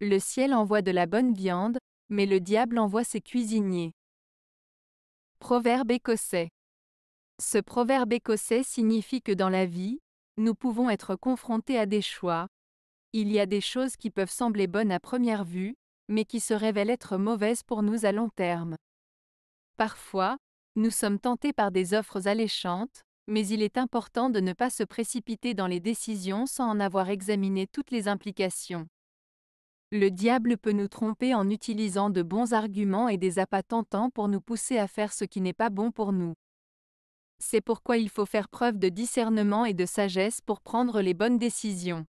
Le ciel envoie de la bonne viande, mais le diable envoie ses cuisiniers. Proverbe écossais. Ce proverbe écossais signifie que dans la vie, nous pouvons être confrontés à des choix. Il y a des choses qui peuvent sembler bonnes à première vue, mais qui se révèlent être mauvaises pour nous à long terme. Parfois, nous sommes tentés par des offres alléchantes, mais il est important de ne pas se précipiter dans les décisions sans en avoir examiné toutes les implications. Le diable peut nous tromper en utilisant de bons arguments et des appâts tentants pour nous pousser à faire ce qui n'est pas bon pour nous. C'est pourquoi il faut faire preuve de discernement et de sagesse pour prendre les bonnes décisions.